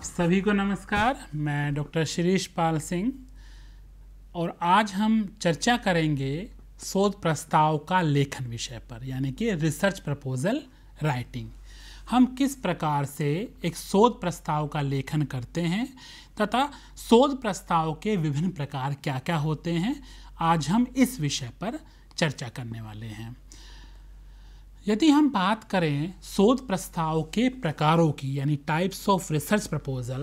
आप सभी को नमस्कार मैं डॉक्टर शिरीष पाल सिंह और आज हम चर्चा करेंगे शोध प्रस्ताव का लेखन विषय पर यानी कि रिसर्च प्रपोजल राइटिंग हम किस प्रकार से एक शोध प्रस्ताव का लेखन करते हैं तथा शोध प्रस्ताव के विभिन्न प्रकार क्या क्या होते हैं आज हम इस विषय पर चर्चा करने वाले हैं यदि हम बात करें शोध प्रस्ताव के प्रकारों की यानी टाइप्स ऑफ रिसर्च प्रपोजल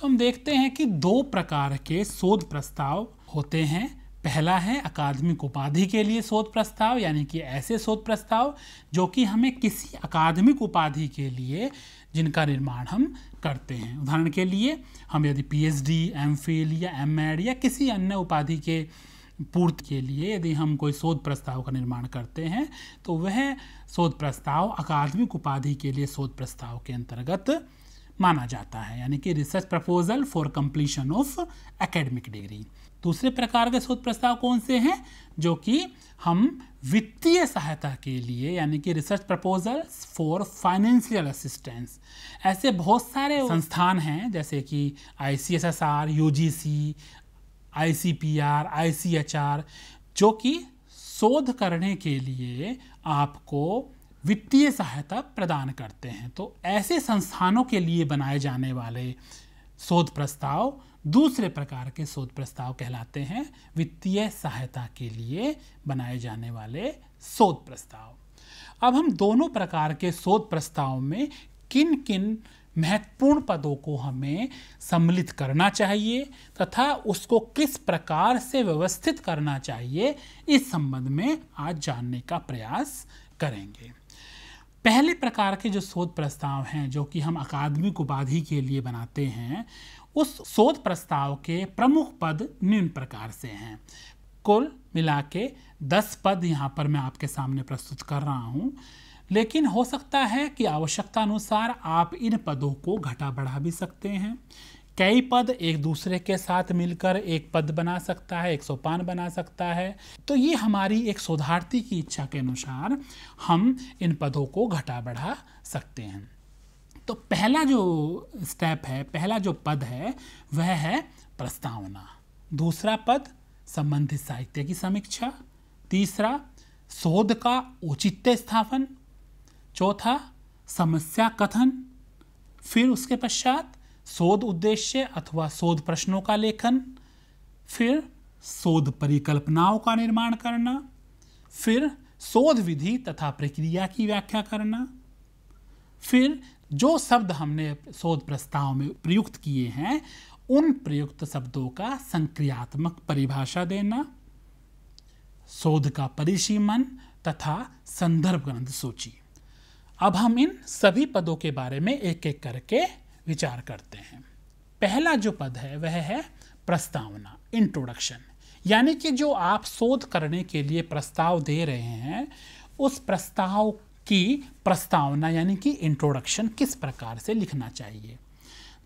तो हम देखते हैं कि दो प्रकार के शोध प्रस्ताव होते हैं पहला है अकादमिक उपाधि के लिए शोध प्रस्ताव यानी कि ऐसे शोध प्रस्ताव जो कि हमें किसी अकादमिक उपाधि के लिए जिनका निर्माण हम करते हैं उदाहरण के लिए हम यदि पीएचडी, एमफिल या एमएड या किसी अन्य उपाधि के पूर्ति के लिए यदि हम कोई शोध प्रस्ताव का निर्माण करते हैं तो वह शोध प्रस्ताव अकादमिक उपाधि के लिए शोध प्रस्ताव के अंतर्गत माना जाता है यानी कि research proposal for completion of academic degree दूसरे प्रकार के शोध प्रस्ताव कौन से हैं जो कि हम वित्तीय सहायता के लिए यानी कि research proposal for financial assistance ऐसे बहुत सारे संस्थान हैं जैसे कि I C S S R U G C ICPR ICHR जो कि शोध करने के लिए आपको वित्तीय सहायता प्रदान करते हैं तो ऐसे संस्थानों के लिए बनाए जाने वाले शोध प्रस्ताव दूसरे प्रकार के शोध प्रस्ताव कहलाते हैं वित्तीय सहायता के लिए बनाए जाने वाले शोध प्रस्ताव अब हम दोनों प्रकार के शोध प्रस्ताव में किन किन महत्वपूर्ण पदों को हमें सम्मिलित करना चाहिए तथा उसको किस प्रकार से व्यवस्थित करना चाहिए इस संबंध में आज जानने का प्रयास करेंगे पहले प्रकार के जो शोध प्रस्ताव हैं जो कि हम अकादमिक उपाधि के लिए बनाते हैं उस शोध प्रस्ताव के प्रमुख पद निम्न प्रकार से हैं कुल मिला के दस पद यहाँ पर मैं आपके सामने प्रस्तुत कर रहा हूँ लेकिन हो सकता है कि आवश्यकता अनुसार आप इन पदों को घटा बढ़ा भी सकते हैं कई पद एक दूसरे के साथ मिलकर एक पद बना सकता है एक सोपान बना सकता है तो ये हमारी एक शोधार्थी की इच्छा के अनुसार हम इन पदों को घटा बढ़ा सकते हैं तो पहला जो स्टेप है पहला जो पद है वह है प्रस्तावना दूसरा पद संबंधित साहित्य की समीक्षा तीसरा शोध का औचित्य स्थापन चौथा समस्या कथन फिर उसके पश्चात शोध उद्देश्य अथवा शोध प्रश्नों का लेखन फिर शोध परिकल्पनाओं का निर्माण करना फिर शोध विधि तथा प्रक्रिया की व्याख्या करना फिर जो शब्द हमने शोध प्रस्ताव में प्रयुक्त किए हैं उन प्रयुक्त शब्दों का संक्रियात्मक परिभाषा देना शोध का परिसीमन तथा संदर्भ ग्रंथ सूची अब हम इन सभी पदों के बारे में एक एक करके विचार करते हैं पहला जो पद है वह है प्रस्तावना इंट्रोडक्शन यानी कि जो आप शोध करने के लिए प्रस्ताव दे रहे हैं उस प्रस्ताव की प्रस्तावना यानी कि इंट्रोडक्शन किस प्रकार से लिखना चाहिए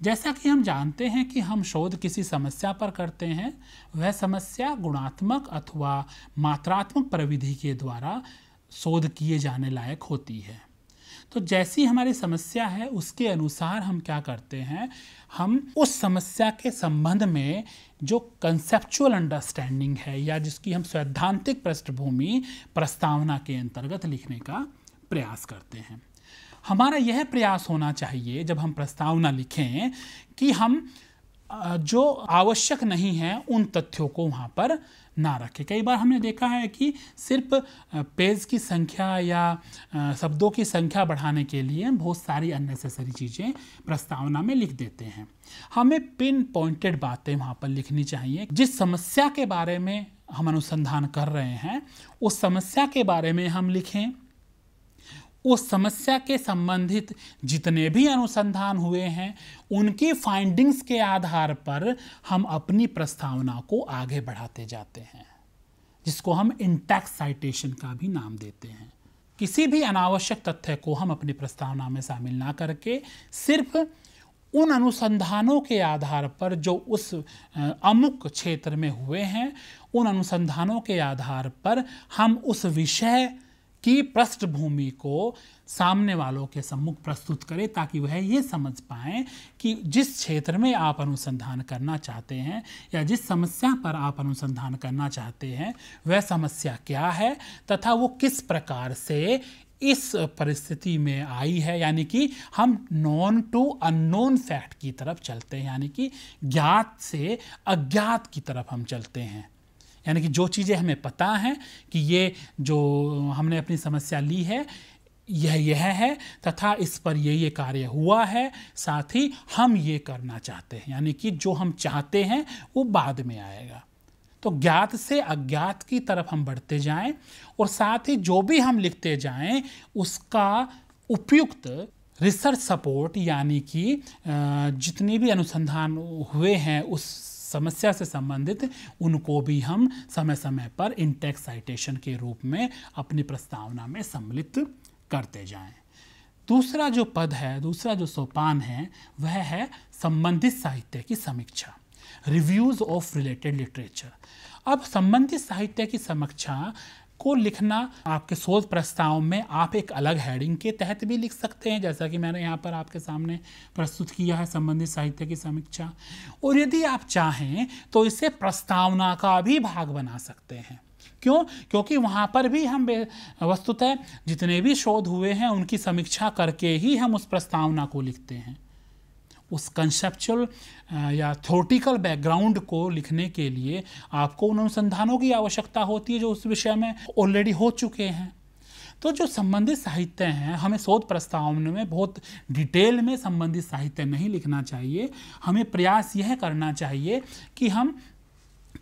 जैसा कि हम जानते हैं कि हम शोध किसी समस्या पर करते हैं वह समस्या गुणात्मक अथवा मात्रात्मक प्रविधि के द्वारा शोध किए जाने लायक होती है तो जैसी हमारी समस्या है उसके अनुसार हम क्या करते हैं हम उस समस्या के संबंध में जो कंसेप्चुअल अंडरस्टैंडिंग है या जिसकी हम सैद्धांतिक पृष्ठभूमि प्रस्तावना के अंतर्गत लिखने का प्रयास करते हैं हमारा यह प्रयास होना चाहिए जब हम प्रस्तावना लिखें कि हम जो आवश्यक नहीं है उन तथ्यों को वहाँ पर ना रखें कई बार हमने देखा है कि सिर्फ पेज की संख्या या शब्दों की संख्या बढ़ाने के लिए बहुत सारी अननेसेसरी चीज़ें प्रस्तावना में लिख देते हैं हमें पिन पॉइंटेड बातें वहाँ पर लिखनी चाहिए जिस समस्या के बारे में हम अनुसंधान कर रहे हैं उस समस्या के बारे में हम लिखें उस समस्या के संबंधित जितने भी अनुसंधान हुए हैं उनकी फाइंडिंग्स के आधार पर हम अपनी प्रस्तावना को आगे बढ़ाते जाते हैं जिसको हम इंटैक्स साइटेशन का भी नाम देते हैं किसी भी अनावश्यक तथ्य को हम अपनी प्रस्तावना में शामिल ना करके सिर्फ उन अनुसंधानों के आधार पर जो उस अमुक क्षेत्र में हुए हैं उन अनुसंधानों के आधार पर हम उस विषय की पृष्ठभूमि को सामने वालों के सम्मुख प्रस्तुत करें ताकि वह ये समझ पाए कि जिस क्षेत्र में आप अनुसंधान करना चाहते हैं या जिस समस्या पर आप अनुसंधान करना चाहते हैं वह समस्या क्या है तथा वो किस प्रकार से इस परिस्थिति में आई है यानी कि हम नॉन टू अननोन फैक्ट की तरफ चलते हैं यानी कि ज्ञात से अज्ञात की तरफ हम चलते हैं यानी कि जो चीज़ें हमें पता हैं कि ये जो हमने अपनी समस्या ली है यह यह है तथा इस पर ये ये कार्य हुआ है साथ ही हम ये करना चाहते हैं यानी कि जो हम चाहते हैं वो बाद में आएगा तो ज्ञात से अज्ञात की तरफ हम बढ़ते जाएं और साथ ही जो भी हम लिखते जाएं उसका उपयुक्त रिसर्च सपोर्ट यानी कि जितनी भी अनुसंधान हुए हैं उस समस्या से संबंधित उनको भी हम समय समय पर इन टैक्स साइटेशन के रूप में अपनी प्रस्तावना में सम्मिलित करते जाएं दूसरा जो पद है दूसरा जो सोपान है वह है संबंधित साहित्य की समीक्षा रिव्यूज़ ऑफ रिलेटेड लिटरेचर अब संबंधित साहित्य की समीक्षा को लिखना आपके शोध प्रस्ताव में आप एक अलग हेडिंग के तहत भी लिख सकते हैं जैसा कि मैंने यहाँ पर आपके सामने प्रस्तुत किया है संबंधित साहित्य की समीक्षा और यदि आप चाहें तो इसे प्रस्तावना का भी भाग बना सकते हैं क्यों क्योंकि वहाँ पर भी हम वस्तुतः जितने भी शोध हुए हैं उनकी समीक्षा करके ही हम उस प्रस्तावना को लिखते हैं उस कंसेप्चुअल या थोटिकल बैकग्राउंड को लिखने के लिए आपको उन अनुसंधानों की आवश्यकता होती है जो उस विषय में ऑलरेडी हो चुके हैं तो जो संबंधित साहित्य हैं हमें शोध प्रस्तावना में बहुत डिटेल में संबंधित साहित्य नहीं लिखना चाहिए हमें प्रयास यह करना चाहिए कि हम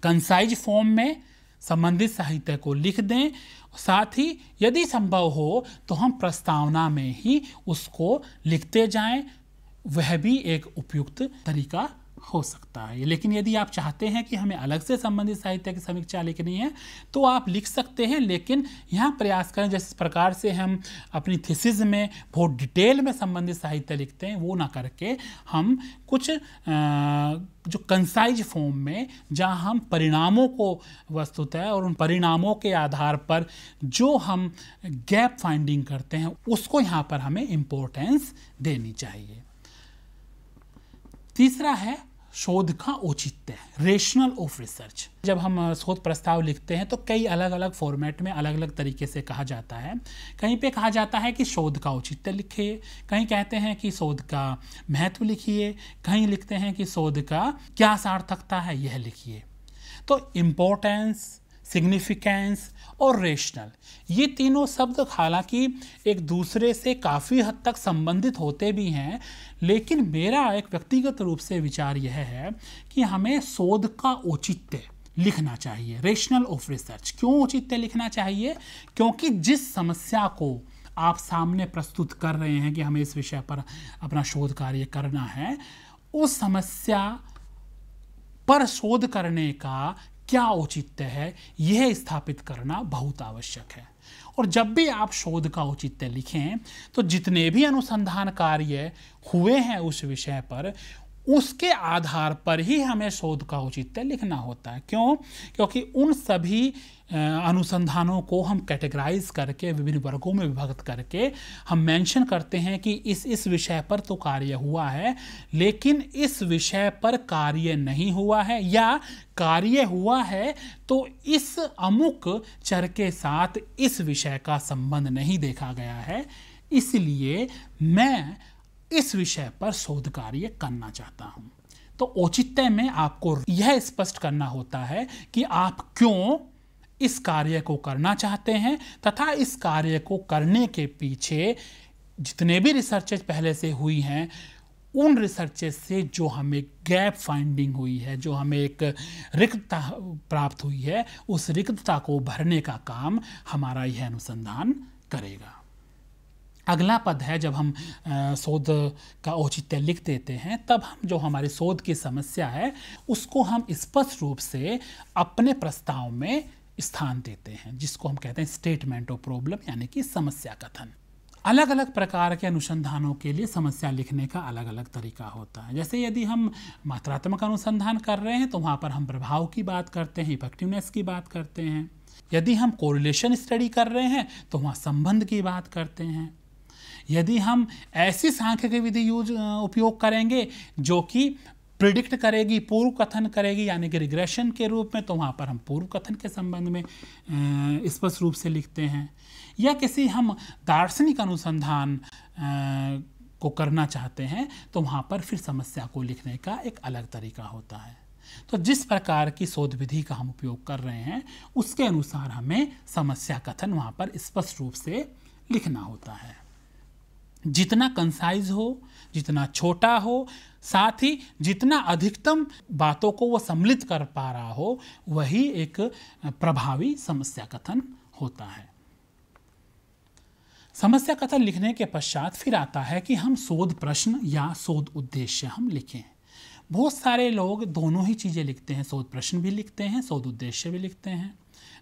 कंसाइज फॉर्म में संबंधित साहित्य को लिख दें साथ ही यदि संभव हो तो हम प्रस्तावना में ही उसको लिखते जाएं वह भी एक उपयुक्त तरीका हो सकता है लेकिन यदि आप चाहते हैं कि हमें अलग से संबंधित साहित्य की समीक्षा लिखनी है तो आप लिख सकते हैं लेकिन यहाँ प्रयास करें जिस प्रकार से हम अपनी थीसिस में बहुत डिटेल में संबंधित साहित्य लिखते हैं वो ना करके हम कुछ आ, जो कंसाइज फॉर्म में जहाँ हम परिणामों को वस्तुतः और उन परिणामों के आधार पर जो हम गैप फाइंडिंग करते हैं उसको यहाँ पर हमें इम्पोर्टेंस देनी चाहिए तीसरा है शोध का औचित्य रेशनल ऑफ रिसर्च जब हम शोध प्रस्ताव लिखते हैं तो कई अलग अलग फॉर्मेट में अलग अलग तरीके से कहा जाता है कहीं पे कहा जाता है कि शोध का औचित्य लिखिए कहीं कहते हैं कि शोध का महत्व लिखिए कहीं लिखते हैं कि शोध का क्या सार्थकता है यह लिखिए तो इम्पोर्टेंस सिग्निफिकेंस और रेशनल ये तीनों शब्द हालांकि एक दूसरे से काफ़ी हद तक संबंधित होते भी हैं लेकिन मेरा एक व्यक्तिगत रूप से विचार यह है कि हमें शोध का औचित्य लिखना चाहिए रेशनल ऑफ रिसर्च क्यों औचित्य लिखना चाहिए क्योंकि जिस समस्या को आप सामने प्रस्तुत कर रहे हैं कि हमें इस विषय पर अपना शोध कार्य करना है उस समस्या पर शोध करने का क्या औचित्य है यह स्थापित करना बहुत आवश्यक है और जब भी आप शोध का औचित्य लिखें तो जितने भी अनुसंधान कार्य हुए हैं उस विषय पर उसके आधार पर ही हमें शोध का औचित्य लिखना होता है क्यों क्योंकि उन सभी अनुसंधानों को हम कैटेगराइज करके विभिन्न वर्गों में विभक्त करके हम मेंशन करते हैं कि इस इस विषय पर तो कार्य हुआ है लेकिन इस विषय पर कार्य नहीं हुआ है या कार्य हुआ है तो इस अमुक चर के साथ इस विषय का संबंध नहीं देखा गया है इसलिए मैं इस विषय पर शोध कार्य करना चाहता हूँ तो औचित्य में आपको यह स्पष्ट करना होता है कि आप क्यों इस कार्य को करना चाहते हैं तथा इस कार्य को करने के पीछे जितने भी रिसर्चेज पहले से हुई हैं उन रिसर्चेज से जो हमें गैप फाइंडिंग हुई है जो हमें एक रिक्तता प्राप्त हुई है उस रिक्तता को भरने का काम हमारा यह अनुसंधान करेगा अगला पद है जब हम शोध का औचित्य लिख देते हैं तब हम जो हमारे शोध की समस्या है उसको हम स्पष्ट रूप से अपने प्रस्ताव में स्थान देते हैं जिसको हम कहते हैं स्टेटमेंट ऑफ प्रॉब्लम यानी कि समस्या कथन अलग अलग प्रकार के अनुसंधानों के लिए समस्या लिखने का अलग अलग तरीका होता है जैसे यदि हम मात्रात्मक अनुसंधान कर रहे हैं तो वहाँ पर हम प्रभाव की बात करते हैं इफेक्टिवनेस की बात करते हैं यदि हम कोरिलेशन स्टडी कर रहे हैं तो वहाँ संबंध की बात करते हैं यदि हम ऐसी सांख्यिकी विधि यूज उपयोग करेंगे जो कि प्रिडिक्ट करेगी पूर्व कथन करेगी यानी कि रिग्रेशन के रूप में तो वहाँ पर हम पूर्व कथन के संबंध में स्पष्ट रूप से लिखते हैं या किसी हम दार्शनिक अनुसंधान को करना चाहते हैं तो वहाँ पर फिर समस्या को लिखने का एक अलग तरीका होता है तो जिस प्रकार की शोध विधि का हम उपयोग कर रहे हैं उसके अनुसार हमें समस्या कथन वहाँ पर स्पष्ट रूप से लिखना होता है जितना कंसाइज हो जितना छोटा हो साथ ही जितना अधिकतम बातों को वो सम्मिलित कर पा रहा हो वही एक प्रभावी समस्या कथन होता है समस्या कथन लिखने के पश्चात फिर आता है कि हम शोध प्रश्न या शोध उद्देश्य हम लिखें बहुत सारे लोग दोनों ही चीज़ें लिखते हैं शोध प्रश्न भी लिखते हैं शोध उद्देश्य भी लिखते हैं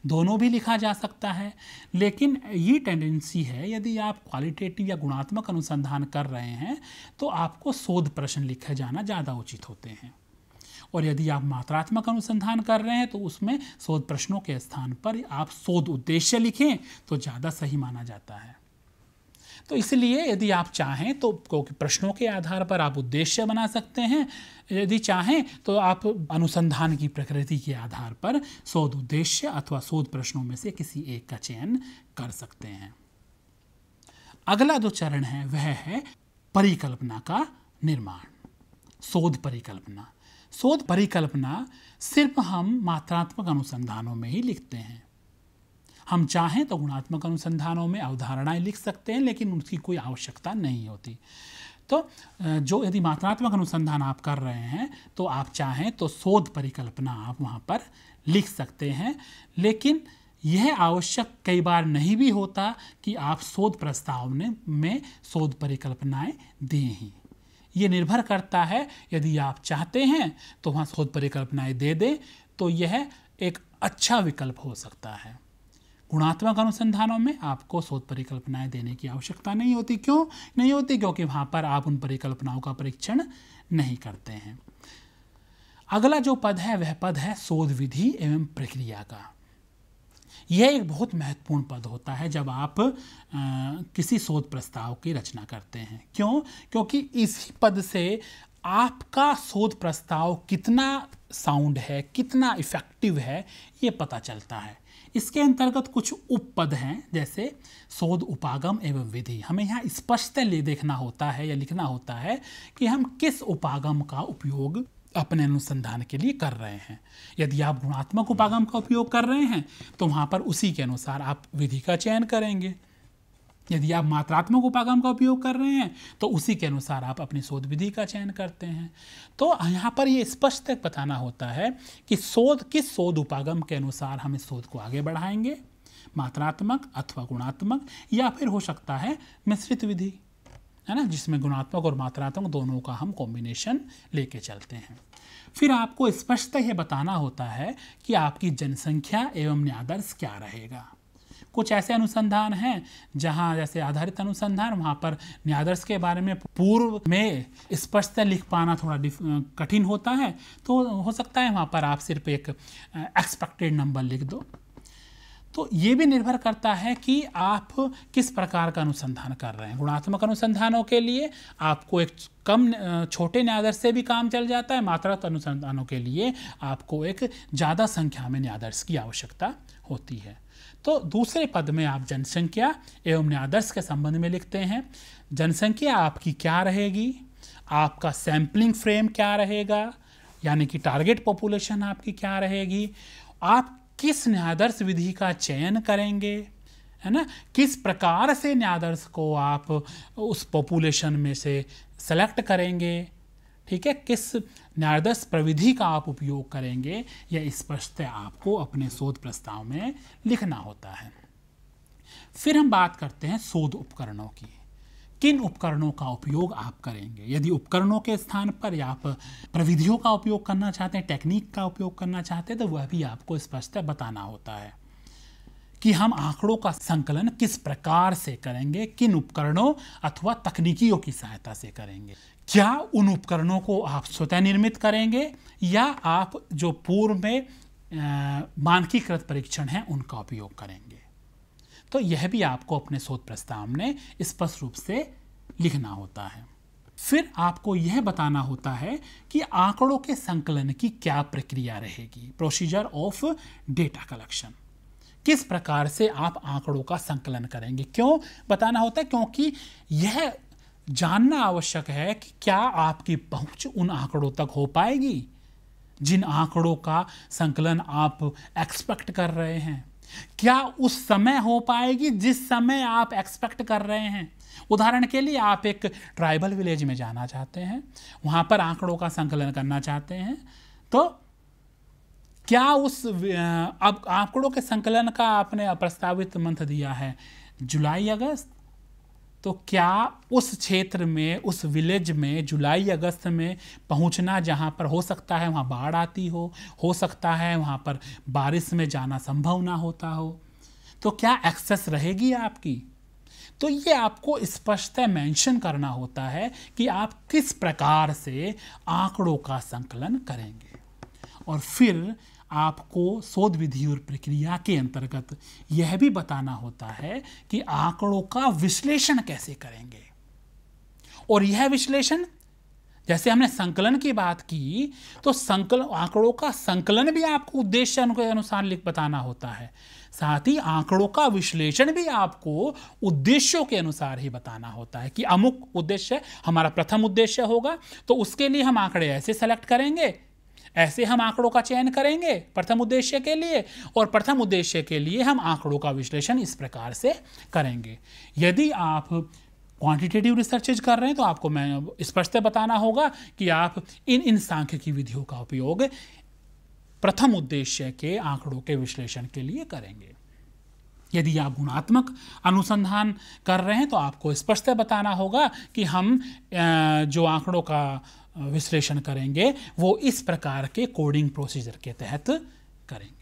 दोनों भी लिखा जा सकता है लेकिन ये टेंडेंसी है यदि आप क्वालिटेटिव या गुणात्मक अनुसंधान कर रहे हैं तो आपको शोध प्रश्न लिखे जाना ज़्यादा उचित होते हैं और यदि आप मात्रात्मक अनुसंधान कर रहे हैं तो उसमें शोध प्रश्नों के स्थान पर आप शोध उद्देश्य लिखें तो ज़्यादा सही माना जाता है तो इसलिए यदि आप चाहें तो क्योंकि प्रश्नों के आधार पर आप उद्देश्य बना सकते हैं यदि चाहें तो आप अनुसंधान की प्रकृति के आधार पर शोध उद्देश्य अथवा शोध प्रश्नों में से किसी एक का चयन कर सकते हैं अगला जो चरण है वह है परिकल्पना का निर्माण शोध परिकल्पना शोध परिकल्पना सिर्फ हम मात्रात्मक अनुसंधानों में ही लिखते हैं हम चाहें तो गुणात्मक अनुसंधानों में अवधारणाएँ लिख सकते हैं लेकिन उसकी कोई आवश्यकता नहीं होती तो जो यदि मात्रात्मक अनुसंधान आप कर रहे हैं तो आप चाहें तो शोध परिकल्पना आप वहाँ पर लिख सकते हैं लेकिन यह आवश्यक कई बार नहीं भी होता कि आप शोध प्रस्ताव ने में शोध परिकल्पनाएं दें ही ये निर्भर करता है यदि आप चाहते हैं तो वहाँ शोध परिकल्पनाएं दे दें तो यह एक अच्छा विकल्प हो सकता है गुणात्मक अनुसंधानों में आपको शोध परिकल्पनाएं देने की आवश्यकता नहीं होती क्यों नहीं होती क्योंकि वहाँ पर आप उन परिकल्पनाओं का परीक्षण नहीं करते हैं अगला जो पद है वह पद है शोध विधि एवं प्रक्रिया का यह एक बहुत महत्वपूर्ण पद होता है जब आप आ, किसी शोध प्रस्ताव की रचना करते हैं क्यों क्योंकि इसी पद से आपका शोध प्रस्ताव कितना साउंड है कितना इफ़ेक्टिव है ये पता चलता है इसके अंतर्गत कुछ उपपद हैं जैसे शोध उपागम एवं विधि हमें यहाँ स्पष्ट ले देखना होता है या लिखना होता है कि हम किस उपागम का उपयोग अपने अनुसंधान के लिए कर रहे हैं यदि आप गुणात्मक उपागम का उपयोग कर रहे हैं तो वहाँ पर उसी के अनुसार आप विधि का चयन करेंगे यदि आप मात्रात्मक उपागम का उपयोग कर रहे हैं तो उसी के अनुसार आप अपनी शोध विधि का चयन करते हैं तो यहाँ पर ये स्पष्ट बताना होता है कि शोध किस शोध उपागम के अनुसार हम इस शोध को आगे बढ़ाएंगे मात्रात्मक अथवा गुणात्मक या फिर हो सकता है मिश्रित विधि है ना जिसमें गुणात्मक और मात्रात्मक दोनों का हम कॉम्बिनेशन लेके चलते हैं फिर आपको स्पष्टतः यह बताना होता है कि आपकी जनसंख्या एवं न्यादर्श क्या रहेगा कुछ ऐसे अनुसंधान हैं जहां जैसे आधारित अनुसंधान वहां पर न्यायादर्श के बारे में पूर्व में स्पष्ट लिख पाना थोड़ा कठिन होता है तो हो सकता है वहाँ पर आप सिर्फ एक एक्सपेक्टेड नंबर लिख दो तो ये भी निर्भर करता है कि आप किस प्रकार का अनुसंधान कर रहे हैं गुणात्मक अनुसंधानों के लिए आपको एक कम छोटे न्यायादर्श से भी काम चल जाता है मात्रात्मक अनुसंधानों के लिए आपको एक ज़्यादा संख्या में न्यायदर्श की आवश्यकता होती है तो दूसरे पद में आप जनसंख्या एवं आदर्श के संबंध में लिखते हैं जनसंख्या आपकी क्या रहेगी आपका सैम्पलिंग फ्रेम क्या रहेगा यानी कि टारगेट पॉपुलेशन आपकी क्या रहेगी आप किस न्यादर्श विधि का चयन करेंगे है ना किस प्रकार से न्यादर्श को आप उस पॉपुलेशन में से सेलेक्ट करेंगे ठीक है किस न्यायाधीश प्रविधि का आप उपयोग करेंगे यह स्पष्ट आपको अपने शोध प्रस्ताव में लिखना होता है फिर हम बात करते हैं शोध उपकरणों की किन उपकरणों का उपयोग आप करेंगे यदि उपकरणों के स्थान पर या आप प्रविधियों का उपयोग करना चाहते हैं टेक्निक का उपयोग करना चाहते हैं तो वह भी आपको स्पष्ट बताना होता है कि हम आंकड़ों का संकलन किस प्रकार से करेंगे किन उपकरणों अथवा तकनीकियों की सहायता से करेंगे क्या उन उपकरणों को आप स्वतः निर्मित करेंगे या आप जो पूर्व में मानकीकृत परीक्षण हैं उनका उपयोग करेंगे तो यह भी आपको अपने शोध प्रस्ताव में स्पष्ट रूप से लिखना होता है फिर आपको यह बताना होता है कि आंकड़ों के संकलन की क्या प्रक्रिया रहेगी प्रोसीजर ऑफ डेटा कलेक्शन किस प्रकार से आप आंकड़ों का संकलन करेंगे क्यों बताना होता है क्योंकि यह जानना आवश्यक है कि क्या आपकी पहुंच उन आंकड़ों तक हो पाएगी जिन आंकड़ों का संकलन आप एक्सपेक्ट कर रहे हैं क्या उस समय हो पाएगी जिस समय आप एक्सपेक्ट कर रहे हैं उदाहरण के लिए आप एक ट्राइबल विलेज में जाना चाहते हैं वहां पर आंकड़ों का संकलन करना चाहते हैं तो क्या उस अब आंकड़ों के संकलन का आपने प्रस्तावित मंथ दिया है जुलाई अगस्त तो क्या उस क्षेत्र में उस विलेज में जुलाई अगस्त में पहुंचना जहां पर हो सकता है वहां बाढ़ आती हो हो सकता है वहां पर बारिश में जाना संभव ना होता हो तो क्या एक्सेस रहेगी आपकी तो ये आपको स्पष्टतः मेंशन करना होता है कि आप किस प्रकार से आंकड़ों का संकलन करेंगे और फिर आपको शोध विधि और प्रक्रिया के अंतर्गत यह भी बताना होता है कि आंकड़ों का विश्लेषण कैसे करेंगे और यह विश्लेषण जैसे हमने संकलन की बात की तो संकलन आंकड़ों का संकलन भी आपको उद्देश्य अनुसार लिख बताना होता है साथ ही आंकड़ों का विश्लेषण भी आपको उद्देश्यों के अनुसार ही बताना होता है कि अमुक उद्देश्य हमारा प्रथम उद्देश्य होगा तो उसके लिए हम आंकड़े ऐसे सेलेक्ट करेंगे ऐसे हम आंकड़ों का चयन करेंगे प्रथम उद्देश्य के लिए और प्रथम उद्देश्य के लिए हम आंकड़ों का विश्लेषण इस प्रकार से करेंगे यदि आप क्वांटिटेटिव रिसर्चेज कर रहे हैं तो आपको मैं स्पष्ट बताना होगा कि आप इन इन सांख्यिकी विधियों का उपयोग प्रथम उद्देश्य के आंकड़ों के विश्लेषण के लिए करेंगे यदि आप गुणात्मक अनुसंधान कर रहे हैं तो आपको स्पष्ट बताना होगा कि हम जो आंकड़ों का विश्लेषण करेंगे वो इस प्रकार के कोडिंग प्रोसीजर के तहत करेंगे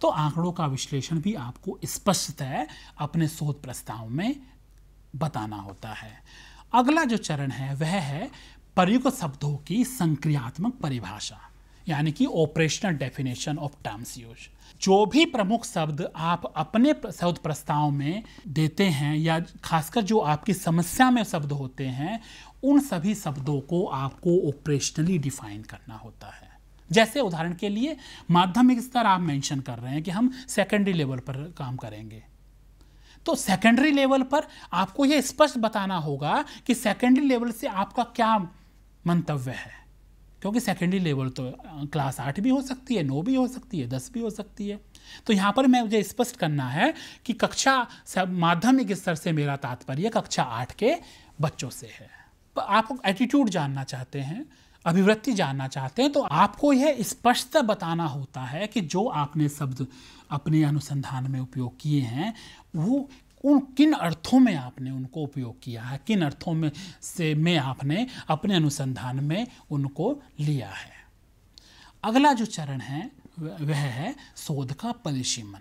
तो आंकड़ों का विश्लेषण भी आपको स्पष्टतः अपने शोध प्रस्ताव में बताना होता है अगला जो चरण है वह है प्रयुक्त शब्दों की संक्रियात्मक परिभाषा यानी कि operational definition of terms use जो भी प्रमुख शब्द आप अपने शब्द प्रस्ताव में देते हैं या खासकर जो आपकी समस्या में शब्द होते हैं उन सभी शब्दों को आपको ऑपरेशनली डिफाइन करना होता है जैसे उदाहरण के लिए माध्यमिक स्तर आप मेंशन कर रहे हैं कि हम सेकेंडरी लेवल पर काम करेंगे तो सेकेंडरी लेवल पर आपको यह स्पष्ट बताना होगा कि सेकेंडरी लेवल से आपका क्या मंतव्य है क्योंकि सेकेंडरी लेवल तो क्लास आठ भी हो सकती है नौ भी हो सकती है दस भी हो सकती है तो यहाँ पर मैं मुझे स्पष्ट करना है कि कक्षा माध्यमिक स्तर से मेरा तात्पर्य कक्षा आठ के बच्चों से है आप एटीट्यूड जानना चाहते हैं अभिवृत्ति जानना चाहते हैं तो आपको यह स्पष्टता बताना होता है कि जो आपने शब्द अपने अनुसंधान में उपयोग किए हैं वो उन किन अर्थों में आपने उनको उपयोग किया है किन अर्थों में से में आपने अपने अनुसंधान में उनको लिया है अगला जो चरण है वह है शोध का परिसीमन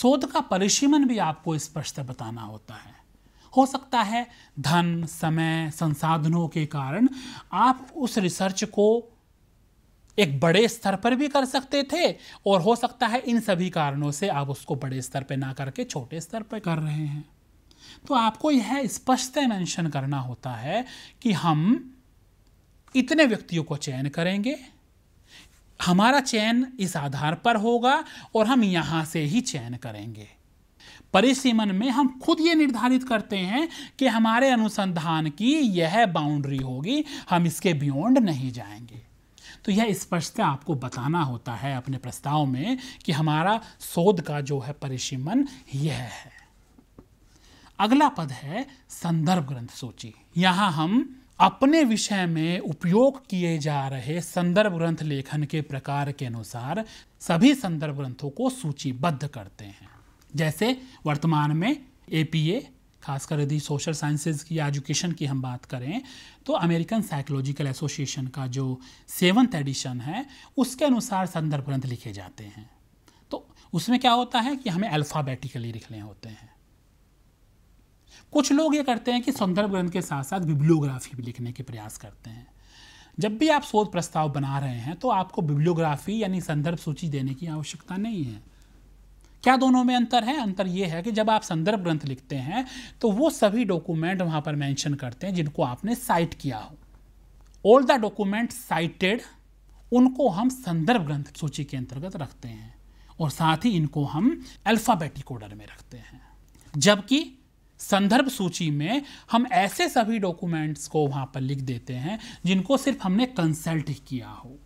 शोध का परिसीमन भी आपको स्पष्ट बताना होता है हो सकता है धन समय संसाधनों के कारण आप उस रिसर्च को एक बड़े स्तर पर भी कर सकते थे और हो सकता है इन सभी कारणों से आप उसको बड़े स्तर पर ना करके छोटे स्तर पर कर रहे हैं तो आपको यह स्पष्टतः मेंशन करना होता है कि हम इतने व्यक्तियों को चयन करेंगे हमारा चयन इस आधार पर होगा और हम यहाँ से ही चयन करेंगे परिसीमन में हम खुद ये निर्धारित करते हैं कि हमारे अनुसंधान की यह बाउंड्री होगी हम इसके बियॉन्ड नहीं जाएंगे तो यह स्पष्टता आपको बताना होता है अपने प्रस्ताव में कि हमारा शोध का जो है परिसीमन यह है अगला पद है संदर्भ ग्रंथ सूची यहां हम अपने विषय में उपयोग किए जा रहे संदर्भ ग्रंथ लेखन के प्रकार के अनुसार सभी संदर्भ ग्रंथों को सूचीबद्ध करते हैं जैसे वर्तमान में ए पी ए खासकर यदि सोशल साइंसेज की या एजुकेशन की हम बात करें तो अमेरिकन साइकोलॉजिकल एसोसिएशन का जो सेवन्थ एडिशन है उसके अनुसार संदर्भ ग्रंथ लिखे जाते हैं तो उसमें क्या होता है कि हमें अल्फ़ाबेटिकली लिखने होते हैं कुछ लोग ये करते हैं कि संदर्भ ग्रंथ के साथ साथ बिब्लियोग्राफी भी लिखने के प्रयास करते हैं जब भी आप शोध प्रस्ताव बना रहे हैं तो आपको बिब्लियोग्राफी यानी संदर्भ सूची देने की आवश्यकता नहीं है क्या दोनों में अंतर है अंतर ये है कि जब आप संदर्भ ग्रंथ लिखते हैं तो वो सभी डॉक्यूमेंट वहां पर मेंशन करते हैं जिनको आपने साइट किया हो ऑल द डॉक्यूमेंट साइटेड उनको हम संदर्भ ग्रंथ सूची के अंतर्गत रखते हैं और साथ ही इनको हम अल्फ़ाबेटिक ऑर्डर में रखते हैं जबकि संदर्भ सूची में हम ऐसे सभी डॉक्यूमेंट्स को वहां पर लिख देते हैं जिनको सिर्फ हमने कंसल्ट किया हो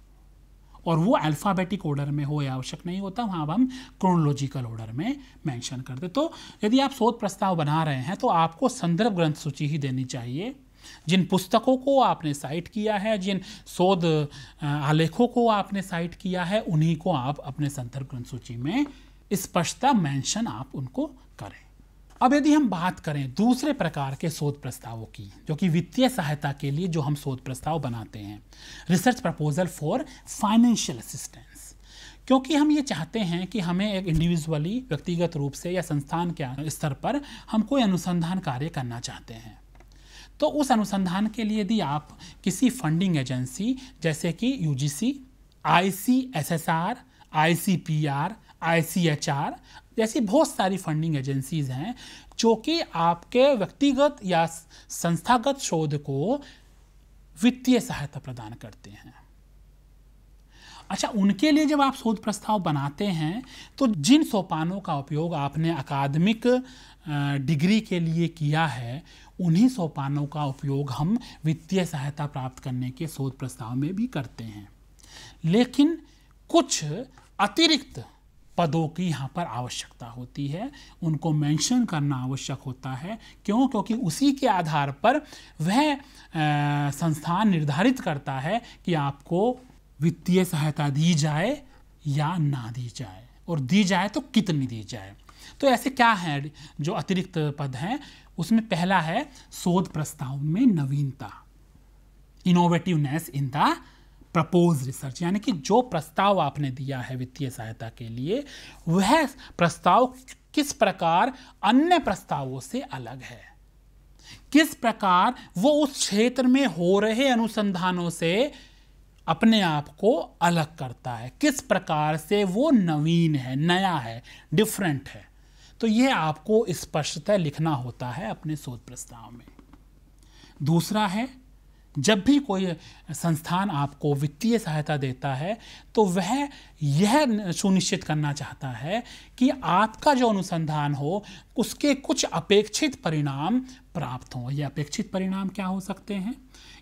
और वो अल्फ़ाबेटिक ऑर्डर में हो या आवश्यक नहीं होता वहाँ हम क्रोनोलॉजिकल ऑर्डर में मैंशन करते तो यदि आप शोध प्रस्ताव बना रहे हैं तो आपको संदर्भ ग्रंथ सूची ही देनी चाहिए जिन पुस्तकों को आपने साइट किया है जिन शोध आलेखों को आपने साइट किया है उन्हीं को आप अपने संदर्भ ग्रंथ सूची में स्पष्टता मेंशन आप उनको करें अब यदि हम बात करें दूसरे प्रकार के शोध प्रस्तावों की जो कि वित्तीय सहायता के लिए जो हम शोध प्रस्ताव बनाते हैं research proposal for financial assistance क्योंकि हम ये चाहते हैं कि हमें एक इंडिविजुअली व्यक्तिगत रूप से या संस्थान के स्तर पर हम कोई अनुसंधान कार्य करना चाहते हैं तो उस अनुसंधान के लिए यदि आप किसी फंडिंग एजेंसी जैसे कि U G C I C S S R I C P R I जैसी बहुत सारी फंडिंग एजेंसीज हैं जो कि आपके व्यक्तिगत या संस्थागत शोध को वित्तीय सहायता प्रदान करते हैं अच्छा उनके लिए जब आप शोध प्रस्ताव बनाते हैं तो जिन सोपानों का उपयोग आपने अकादमिक डिग्री के लिए किया है उन्हीं सोपानों का उपयोग हम वित्तीय सहायता प्राप्त करने के शोध प्रस्ताव में भी करते हैं लेकिन कुछ अतिरिक्त पदों की यहाँ पर आवश्यकता होती है उनको मेंशन करना आवश्यक होता है क्यों क्योंकि उसी के आधार पर वह संस्थान निर्धारित करता है कि आपको वित्तीय सहायता दी जाए या ना दी जाए और दी जाए तो कितनी दी जाए तो ऐसे क्या हैं जो अतिरिक्त पद हैं उसमें पहला है शोध प्रस्ताव में नवीनता innovativeness in the propose research यानी कि जो प्रस्ताव आपने दिया है वित्तीय सहायता के लिए वह प्रस्ताव किस प्रकार अन्य प्रस्तावों से अलग है किस प्रकार वो उस क्षेत्र में हो रहे अनुसंधानों से अपने आप को अलग करता है किस प्रकार से वो नवीन है नया है डिफरेंट है तो यह आपको स्पष्टतः लिखना होता है अपने शोध प्रस्ताव में दूसरा है जब भी कोई संस्थान आपको वित्तीय सहायता देता है तो वह यह सुनिश्चित करना चाहता है कि आपका जो अनुसंधान हो उसके कुछ अपेक्षित परिणाम प्राप्त हों ये अपेक्षित परिणाम क्या हो सकते हैं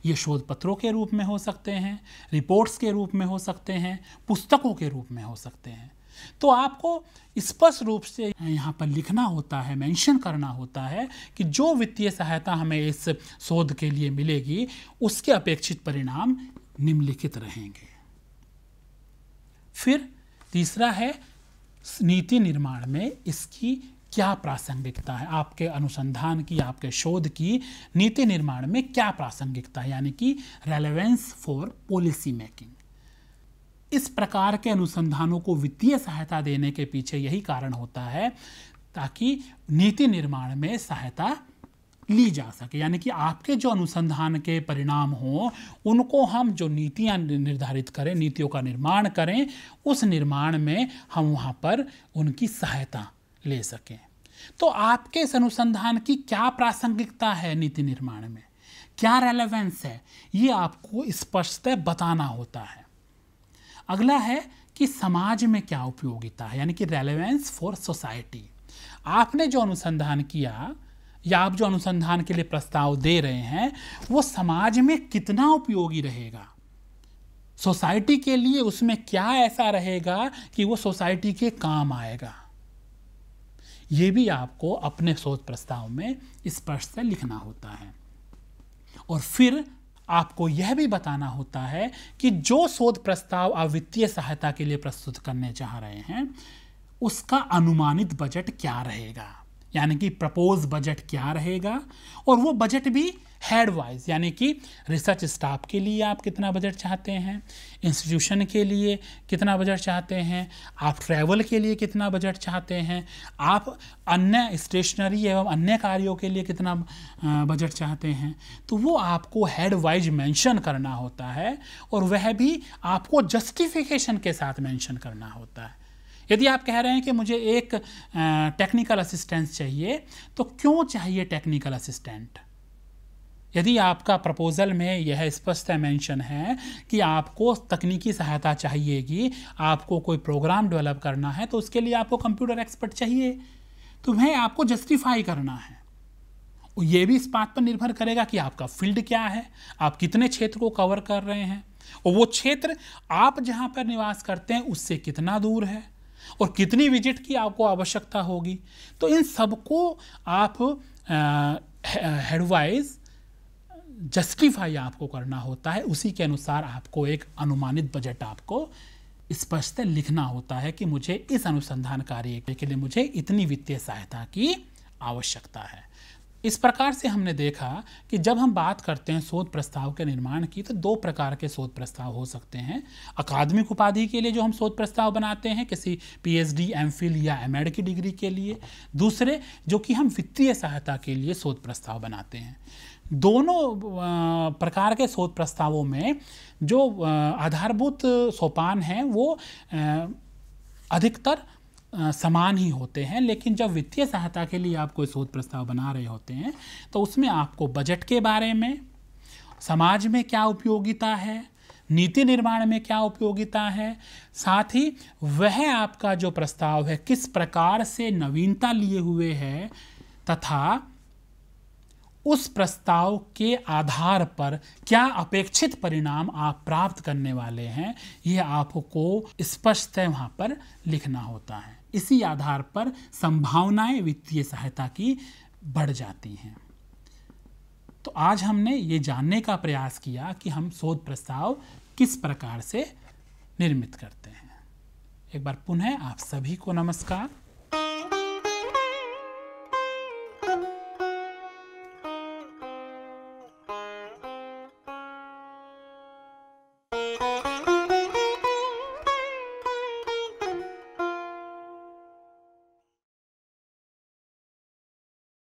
ये शोध पत्रों के रूप में हो सकते हैं रिपोर्ट्स के रूप में हो सकते हैं पुस्तकों के रूप में हो सकते हैं तो आपको स्पष्ट रूप से यहाँ पर लिखना होता है मेंशन करना होता है कि जो वित्तीय सहायता हमें इस शोध के लिए मिलेगी उसके अपेक्षित परिणाम निम्नलिखित रहेंगे फिर तीसरा है नीति निर्माण में इसकी क्या प्रासंगिकता है आपके अनुसंधान की आपके शोध की नीति निर्माण में क्या प्रासंगिकता है यानी कि रेलेवेंस फॉर पॉलिसी मेकिंग इस प्रकार के अनुसंधानों को वित्तीय सहायता देने के पीछे यही कारण होता है ताकि नीति निर्माण में सहायता ली जा सके यानी कि आपके जो अनुसंधान के परिणाम हों उनको हम जो नीतियाँ निर्धारित करें नीतियों का निर्माण करें उस निर्माण में हम वहाँ पर उनकी सहायता ले सकें तो आपके इस अनुसंधान की क्या प्रासंगिकता है नीति निर्माण में क्या रेलेवेंस है ये आपको स्पष्टतः बताना होता है अगला है कि समाज में क्या उपयोगिता है यानी कि रेलेवेंस फॉर सोसाइटी आपने जो अनुसंधान किया या आप जो अनुसंधान के लिए प्रस्ताव दे रहे हैं वो समाज में कितना उपयोगी रहेगा सोसाइटी के लिए उसमें क्या ऐसा रहेगा कि वो सोसाइटी के काम आएगा ये भी आपको अपने शोध प्रस्ताव में स्पर्श से लिखना होता है और फिर आपको यह भी बताना होता है कि जो शोध प्रस्ताव आप वित्तीय सहायता के लिए प्रस्तुत करने चाह रहे हैं उसका अनुमानित बजट क्या रहेगा यानी कि प्रपोज बजट क्या रहेगा और वो बजट भी हेड वाइज यानी कि रिसर्च स्टाफ के लिए आप कितना बजट चाहते हैं इंस्टीट्यूशन के लिए कितना बजट चाहते हैं आप ट्रैवल के लिए कितना बजट चाहते हैं आप अन्य स्टेशनरी एवं अन्य कार्यों के लिए कितना बजट चाहते हैं तो वो आपको हेड वाइज मेंशन करना होता है और वह भी आपको जस्टिफिकेशन के साथ मेंशन करना होता है यदि आप कह रहे हैं कि मुझे एक टेक्निकल असिस्टेंस चाहिए तो क्यों चाहिए टेक्निकल असिस्टेंट यदि आपका प्रपोजल में यह स्पष्ट मेंशन है कि आपको तकनीकी सहायता चाहिएगी आपको कोई प्रोग्राम डेवलप करना है तो उसके लिए आपको कंप्यूटर एक्सपर्ट चाहिए तुम्हें आपको जस्टिफाई करना है ये भी इस बात पर निर्भर करेगा कि आपका फील्ड क्या है आप कितने क्षेत्र को कवर कर रहे हैं और वो क्षेत्र आप जहाँ पर निवास करते हैं उससे कितना दूर है और कितनी विजिट की आपको आवश्यकता होगी तो इन सबको आप हेडवाइज जस्टिफाई आपको करना होता है उसी के अनुसार आपको एक अनुमानित बजट आपको स्पष्ट लिखना होता है कि मुझे इस अनुसंधान कार्य के लिए मुझे इतनी वित्तीय सहायता की आवश्यकता है इस प्रकार से हमने देखा कि जब हम बात करते हैं शोध प्रस्ताव के निर्माण की तो दो प्रकार के शोध प्रस्ताव हो सकते हैं अकादमिक उपाधि के लिए जो हम शोध प्रस्ताव बनाते हैं किसी पीएचडी, एमफिल या एमएड की डिग्री के लिए दूसरे जो कि हम वित्तीय सहायता के लिए शोध प्रस्ताव बनाते हैं दोनों प्रकार के शोध प्रस्तावों में जो आधारभूत सोपान हैं वो अधिकतर समान ही होते हैं लेकिन जब वित्तीय सहायता के लिए आप कोई शोध प्रस्ताव बना रहे होते हैं तो उसमें आपको बजट के बारे में समाज में क्या उपयोगिता है नीति निर्माण में क्या उपयोगिता है साथ ही वह आपका जो प्रस्ताव है किस प्रकार से नवीनता लिए हुए है तथा उस प्रस्ताव के आधार पर क्या अपेक्षित परिणाम आप प्राप्त करने वाले हैं यह आपको स्पष्ट है वहां पर लिखना होता है इसी आधार पर संभावनाएं वित्तीय सहायता की बढ़ जाती हैं तो आज हमने ये जानने का प्रयास किया कि हम शोध प्रस्ताव किस प्रकार से निर्मित करते हैं एक बार पुनः आप सभी को नमस्कार